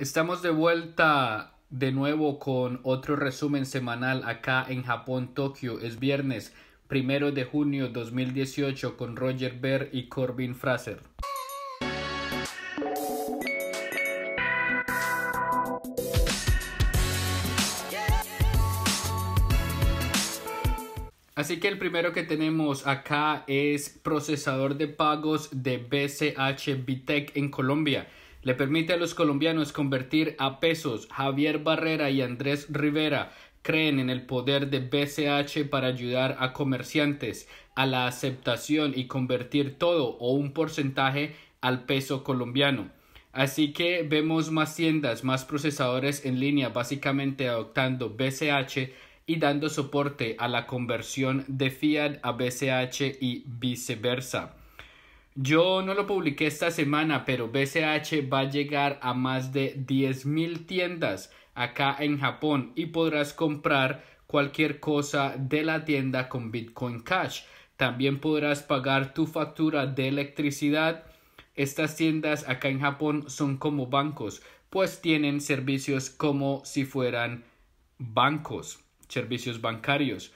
Estamos de vuelta de nuevo con otro resumen semanal acá en Japón, Tokio. Es viernes primero de junio 2018 con Roger Ver y Corbin Fraser. Así que el primero que tenemos acá es procesador de pagos de BCH Bitec en Colombia le permite a los colombianos convertir a pesos. Javier Barrera y Andrés Rivera creen en el poder de BCH para ayudar a comerciantes a la aceptación y convertir todo o un porcentaje al peso colombiano. Así que vemos más tiendas, más procesadores en línea, básicamente adoptando BCH y dando soporte a la conversión de fiat a BCH y viceversa. Yo no lo publiqué esta semana, pero BCH va a llegar a más de 10.000 tiendas acá en Japón y podrás comprar cualquier cosa de la tienda con Bitcoin Cash. También podrás pagar tu factura de electricidad. Estas tiendas acá en Japón son como bancos, pues tienen servicios como si fueran bancos, servicios bancarios.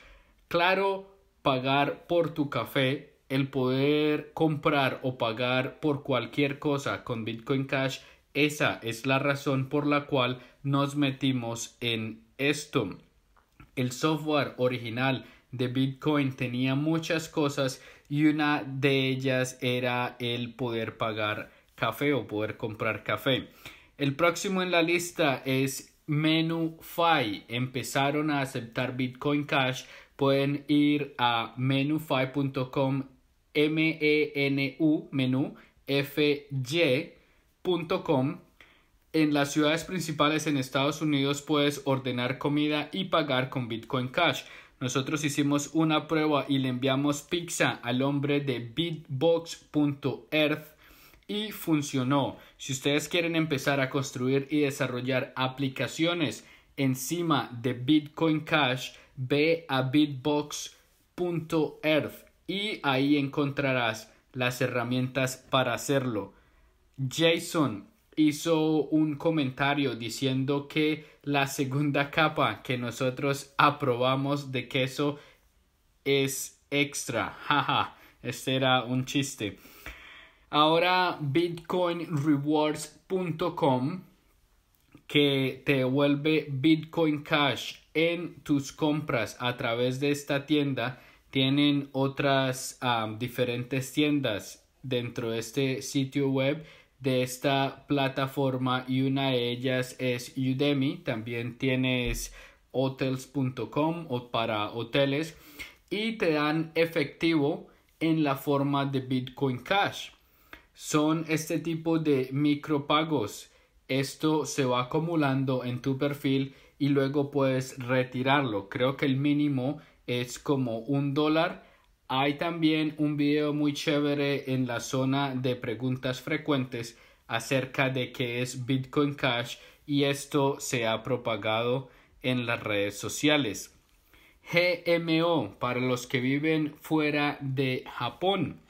Claro, pagar por tu café el poder comprar o pagar por cualquier cosa con Bitcoin Cash, esa es la razón por la cual nos metimos en esto. El software original de Bitcoin tenía muchas cosas y una de ellas era el poder pagar café o poder comprar café. El próximo en la lista es MenuFi. Empezaron a aceptar Bitcoin Cash. Pueden ir a menufi.com m e menú, En las ciudades principales en Estados Unidos puedes ordenar comida y pagar con Bitcoin Cash. Nosotros hicimos una prueba y le enviamos pizza al hombre de bitbox.earth y funcionó. Si ustedes quieren empezar a construir y desarrollar aplicaciones encima de Bitcoin Cash, ve a bitbox.earth y ahí encontrarás las herramientas para hacerlo. Jason hizo un comentario diciendo que la segunda capa que nosotros aprobamos de queso es extra. Jaja, este era un chiste. Ahora bitcoinrewards.com que te devuelve Bitcoin Cash en tus compras a través de esta tienda tienen otras diferentes tiendas dentro de este sitio web de esta plataforma y una de ellas es Udemy. También tienes hotels.com o para hoteles y te dan efectivo en la forma de Bitcoin Cash. Son este tipo de micropagos. Esto se va acumulando en tu perfil y luego puedes retirarlo. Creo que el mínimo es como un dólar. Hay también un video muy chévere en la zona de preguntas frecuentes acerca de qué es Bitcoin Cash y esto se ha propagado en las redes sociales. GMO para los que viven fuera de Japón.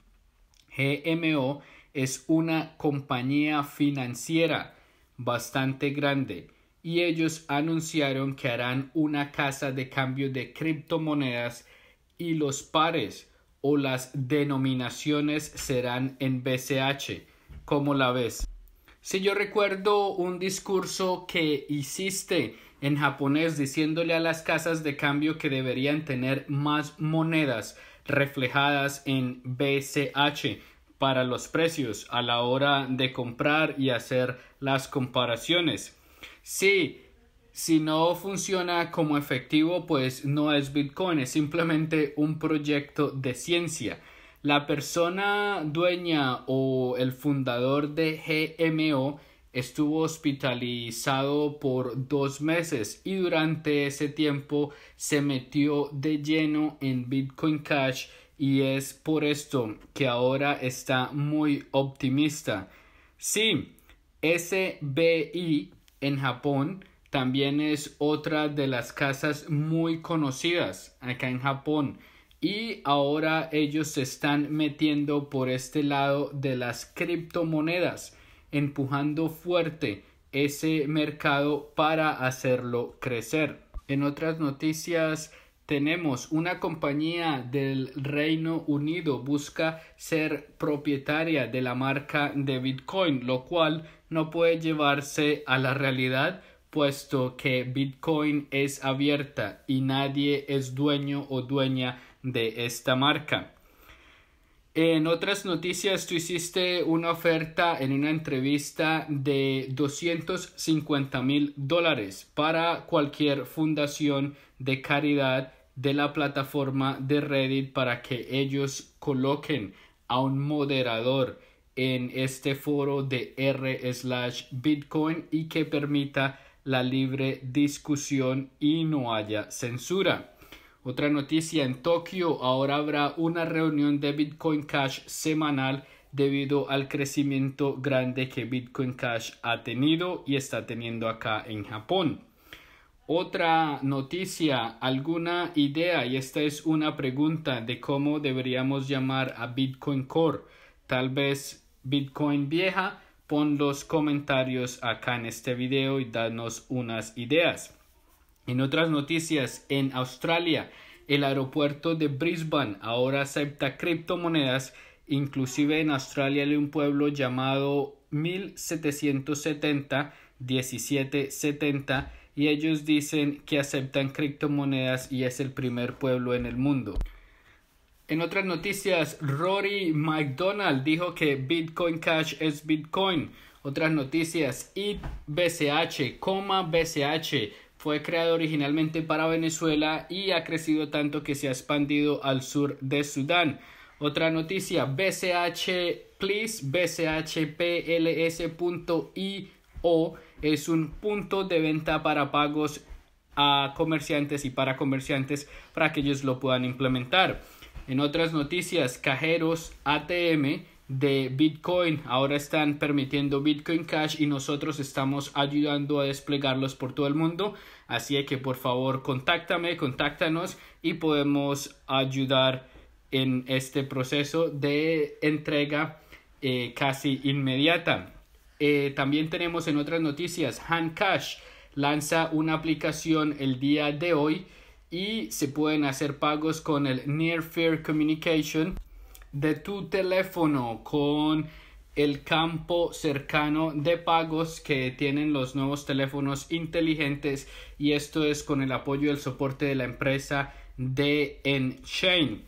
GMO es una compañía financiera bastante grande y ellos anunciaron que harán una casa de cambio de criptomonedas y los pares o las denominaciones serán en BCH. como la ves? Si yo recuerdo un discurso que hiciste en japonés diciéndole a las casas de cambio que deberían tener más monedas reflejadas en BCH para los precios a la hora de comprar y hacer las comparaciones sí, si no funciona como efectivo, pues no es Bitcoin, es simplemente un proyecto de ciencia. La persona dueña o el fundador de GMO estuvo hospitalizado por dos meses y durante ese tiempo se metió de lleno en Bitcoin Cash y es por esto que ahora está muy optimista. Sí, SBI en Japón también es otra de las casas muy conocidas acá en Japón. Y ahora ellos se están metiendo por este lado de las criptomonedas, empujando fuerte ese mercado para hacerlo crecer. En otras noticias tenemos una compañía del Reino Unido busca ser propietaria de la marca de Bitcoin, lo cual no puede llevarse a la realidad puesto que Bitcoin es abierta y nadie es dueño o dueña de esta marca. En otras noticias, tú hiciste una oferta en una entrevista de 250 mil dólares para cualquier fundación de caridad de la plataforma de Reddit para que ellos coloquen a un moderador en este foro de R slash Bitcoin y que permita la libre discusión y no haya censura. Otra noticia en Tokio, ahora habrá una reunión de Bitcoin Cash semanal debido al crecimiento grande que Bitcoin Cash ha tenido y está teniendo acá en Japón. Otra noticia, alguna idea, y esta es una pregunta de cómo deberíamos llamar a Bitcoin Core. Tal vez Bitcoin vieja? Pon los comentarios acá en este video y danos unas ideas. En otras noticias, en Australia, el aeropuerto de Brisbane ahora acepta criptomonedas. Inclusive en Australia hay un pueblo llamado 1770 1770 y ellos dicen que aceptan criptomonedas y es el primer pueblo en el mundo. En otras noticias, Rory McDonald dijo que Bitcoin Cash es Bitcoin. Otras noticias, BCH, coma BCH, fue creado originalmente para Venezuela y ha crecido tanto que se ha expandido al sur de Sudán. Otra noticia, BCH Please, BCHPLS.io es un punto de venta para pagos a comerciantes y para comerciantes para que ellos lo puedan implementar. En otras noticias, cajeros ATM de Bitcoin ahora están permitiendo Bitcoin Cash y nosotros estamos ayudando a desplegarlos por todo el mundo. Así que por favor contáctame, contáctanos y podemos ayudar en este proceso de entrega eh, casi inmediata. Eh, también tenemos en otras noticias, Hand Cash lanza una aplicación el día de hoy y se pueden hacer pagos con el Near Fair Communication de tu teléfono con el campo cercano de pagos que tienen los nuevos teléfonos inteligentes y esto es con el apoyo y el soporte de la empresa de Enchain.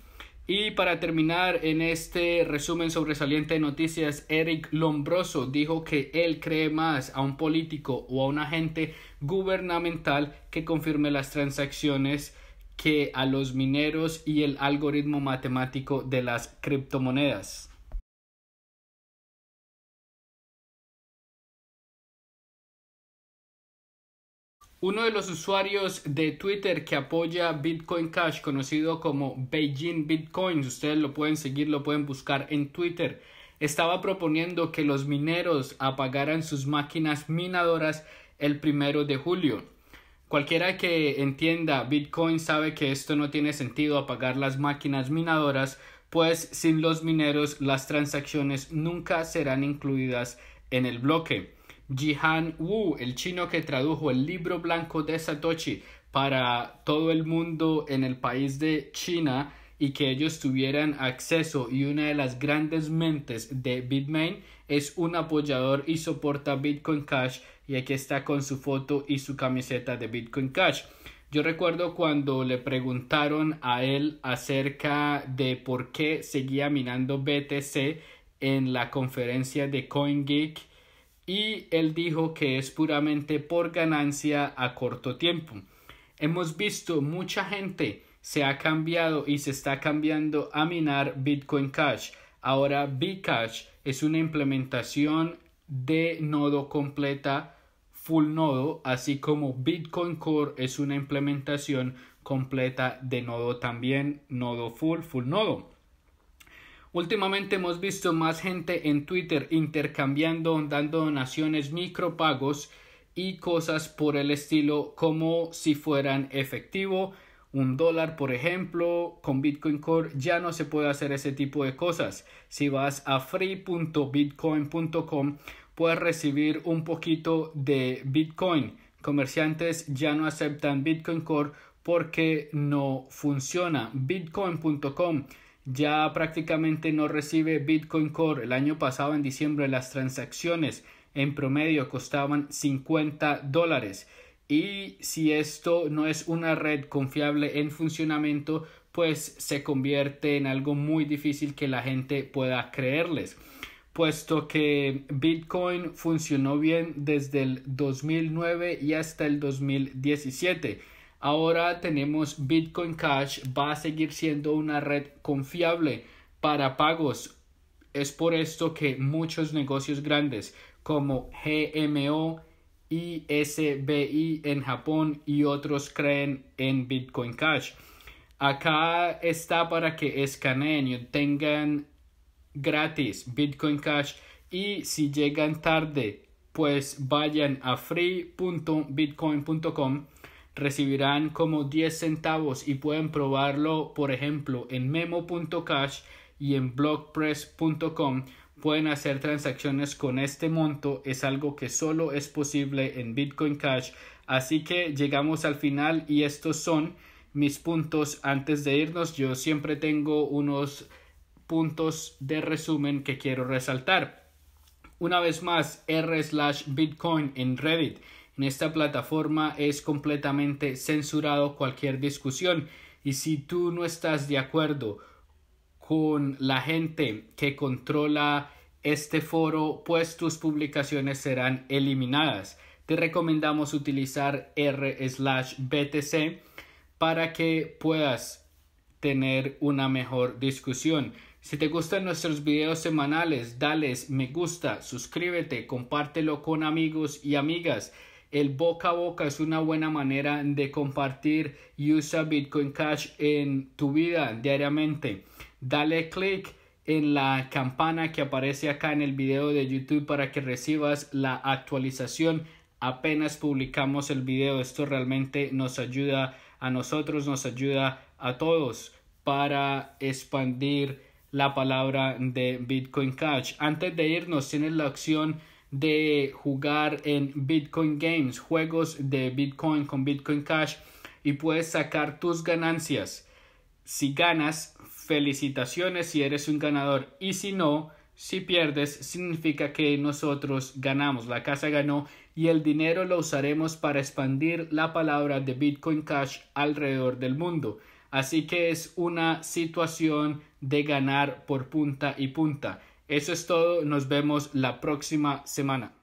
Y para terminar en este resumen sobresaliente de noticias, Eric Lombroso dijo que él cree más a un político o a un agente gubernamental que confirme las transacciones que a los mineros y el algoritmo matemático de las criptomonedas. Uno de los usuarios de Twitter que apoya Bitcoin Cash, conocido como Beijing Bitcoins, ustedes lo pueden seguir, lo pueden buscar en Twitter, estaba proponiendo que los mineros apagaran sus máquinas minadoras el primero de julio. Cualquiera que entienda Bitcoin sabe que esto no tiene sentido apagar las máquinas minadoras, pues sin los mineros las transacciones nunca serán incluidas en el bloque. Jihan Wu, el chino que tradujo el libro blanco de Satoshi para todo el mundo en el país de China y que ellos tuvieran acceso y una de las grandes mentes de Bitmain es un apoyador y soporta Bitcoin Cash y aquí está con su foto y su camiseta de Bitcoin Cash. Yo recuerdo cuando le preguntaron a él acerca de por qué seguía minando BTC en la conferencia de CoinGeek y él dijo que es puramente por ganancia a corto tiempo. Hemos visto mucha gente se ha cambiado y se está cambiando a minar Bitcoin Cash. Ahora Bcash es una implementación de nodo completa full nodo, así como Bitcoin Core es una implementación completa de nodo también, nodo full, full nodo. Últimamente hemos visto más gente en Twitter intercambiando, dando donaciones, micropagos y cosas por el estilo como si fueran efectivo. Un dólar, por ejemplo, con Bitcoin Core ya no se puede hacer ese tipo de cosas. Si vas a free.bitcoin.com puedes recibir un poquito de Bitcoin. Comerciantes ya no aceptan Bitcoin Core porque no funciona. Bitcoin.com ya prácticamente no recibe Bitcoin Core. El año pasado, en diciembre, las transacciones en promedio costaban 50 dólares. Y si esto no es una red confiable en funcionamiento, pues se convierte en algo muy difícil que la gente pueda creerles puesto que Bitcoin funcionó bien desde el 2009 y hasta el 2017. Ahora tenemos Bitcoin Cash, va a seguir siendo una red confiable para pagos. Es por esto que muchos negocios grandes como GMO, ISBI en Japón y otros creen en Bitcoin Cash. Acá está para que escaneen y tengan gratis Bitcoin Cash y si llegan tarde pues vayan a free.bitcoin.com recibirán como 10 centavos y pueden probarlo por ejemplo en memo.cash y en blogpress.com pueden hacer transacciones con este monto es algo que solo es posible en Bitcoin Cash así que llegamos al final y estos son mis puntos antes de irnos yo siempre tengo unos puntos de resumen que quiero resaltar. Una vez más, r slash Bitcoin en Reddit. En esta plataforma es completamente censurado cualquier discusión y si tú no estás de acuerdo con la gente que controla este foro, pues tus publicaciones serán eliminadas. Te recomendamos utilizar r slash BTC para que puedas tener una mejor discusión. Si te gustan nuestros videos semanales, dale me gusta, suscríbete, compártelo con amigos y amigas. El boca a boca es una buena manera de compartir y usa Bitcoin Cash en tu vida diariamente. Dale click en la campana que aparece acá en el video de YouTube para que recibas la actualización apenas publicamos el video. Esto realmente nos ayuda a nosotros, nos ayuda a todos para expandir la palabra de Bitcoin Cash. Antes de irnos, tienes la opción de jugar en Bitcoin Games, juegos de Bitcoin con Bitcoin Cash y puedes sacar tus ganancias. Si ganas, felicitaciones si eres un ganador y si no, si pierdes, significa que nosotros ganamos, la casa ganó y el dinero lo usaremos para expandir la palabra de Bitcoin Cash alrededor del mundo. Así que es una situación de ganar por punta y punta. Eso es todo, nos vemos la próxima semana.